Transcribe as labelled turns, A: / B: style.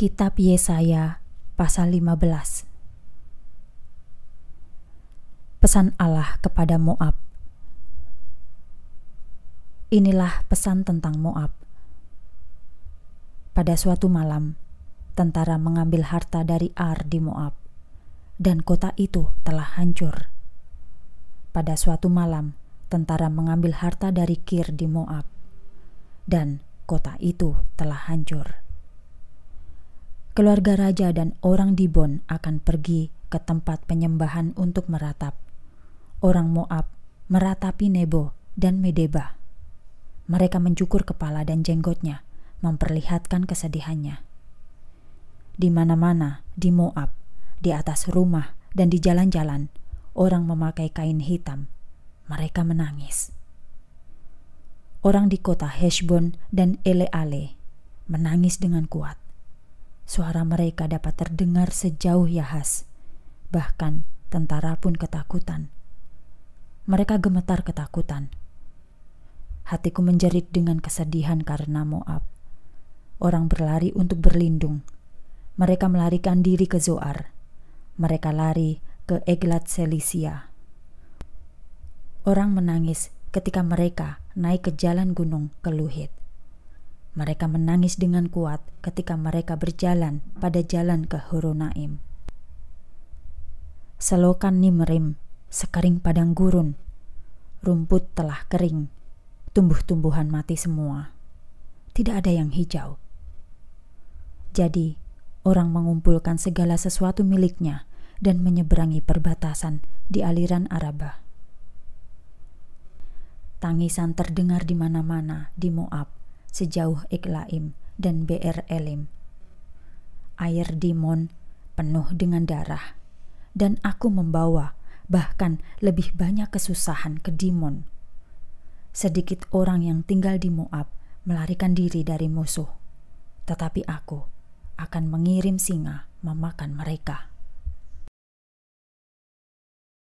A: Kitab Yesaya pasal 15 Pesan Allah kepada Moab Inilah pesan tentang Moab Pada suatu malam, tentara mengambil harta dari Ar di Moab dan kota itu telah hancur. Pada suatu malam, tentara mengambil harta dari Kir di Moab dan kota itu telah hancur keluarga raja dan orang Dibon akan pergi ke tempat penyembahan untuk meratap. Orang Moab meratapi Nebo dan Medeba. Mereka mencukur kepala dan jenggotnya, memperlihatkan kesedihannya. Di mana-mana, di Moab, di atas rumah, dan di jalan-jalan, orang memakai kain hitam. Mereka menangis. Orang di kota Heshbon dan Eleale menangis dengan kuat Suara mereka dapat terdengar sejauh Yahas. Bahkan tentara pun ketakutan. Mereka gemetar ketakutan. Hatiku menjerit dengan kesedihan karena Moab. Orang berlari untuk berlindung. Mereka melarikan diri ke Zoar. Mereka lari ke Eglat Selisia. Orang menangis ketika mereka naik ke jalan gunung ke Luhit. Mereka menangis dengan kuat ketika mereka berjalan pada jalan ke Horonaim. Selokan nimrim, sekering padang gurun. Rumput telah kering, tumbuh-tumbuhan mati semua. Tidak ada yang hijau. Jadi, orang mengumpulkan segala sesuatu miliknya dan menyeberangi perbatasan di aliran Arabah. Tangisan terdengar di mana-mana di Moab sejauh Iklaim dan BR Elim. Air Dimon penuh dengan darah, dan aku membawa bahkan lebih banyak kesusahan ke Dimon. Sedikit orang yang tinggal di Moab melarikan diri dari musuh, tetapi aku akan mengirim singa memakan mereka.